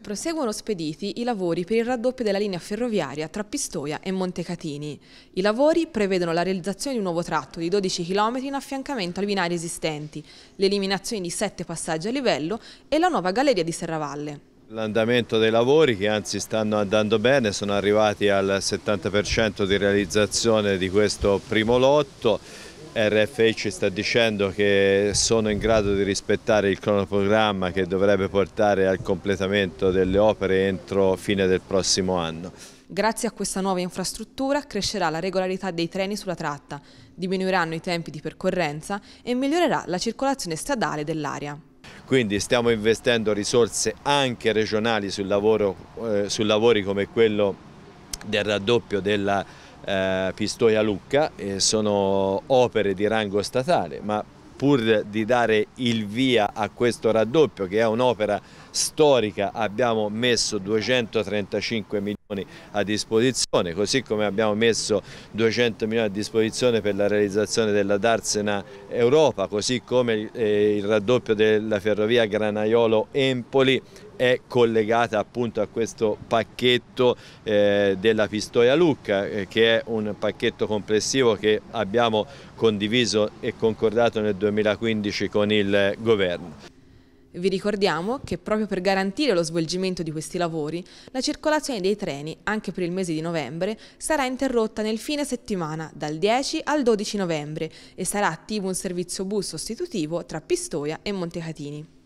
Proseguono spediti i lavori per il raddoppio della linea ferroviaria tra Pistoia e Montecatini. I lavori prevedono la realizzazione di un nuovo tratto di 12 km in affiancamento ai binari esistenti, l'eliminazione di 7 passaggi a livello e la nuova galleria di Serravalle. L'andamento dei lavori, che anzi stanno andando bene, sono arrivati al 70% di realizzazione di questo primo lotto RFI sta dicendo che sono in grado di rispettare il cronoprogramma che dovrebbe portare al completamento delle opere entro fine del prossimo anno. Grazie a questa nuova infrastruttura crescerà la regolarità dei treni sulla tratta, diminuiranno i tempi di percorrenza e migliorerà la circolazione stradale dell'area. Quindi stiamo investendo risorse anche regionali sul lavoro, eh, su lavori come quello del raddoppio della città eh, Pistoia Lucca, eh, sono opere di rango statale, ma pur di dare il via a questo raddoppio che è un'opera storica abbiamo messo 235 milioni a disposizione, così come abbiamo messo 200 milioni a disposizione per la realizzazione della Darsena Europa, così come eh, il raddoppio della ferrovia Granaiolo-Empoli è collegata appunto a questo pacchetto eh, della Pistoia Lucca eh, che è un pacchetto complessivo che abbiamo condiviso e concordato nel 2015 con il governo. Vi ricordiamo che proprio per garantire lo svolgimento di questi lavori, la circolazione dei treni, anche per il mese di novembre, sarà interrotta nel fine settimana dal 10 al 12 novembre e sarà attivo un servizio bus sostitutivo tra Pistoia e Montecatini.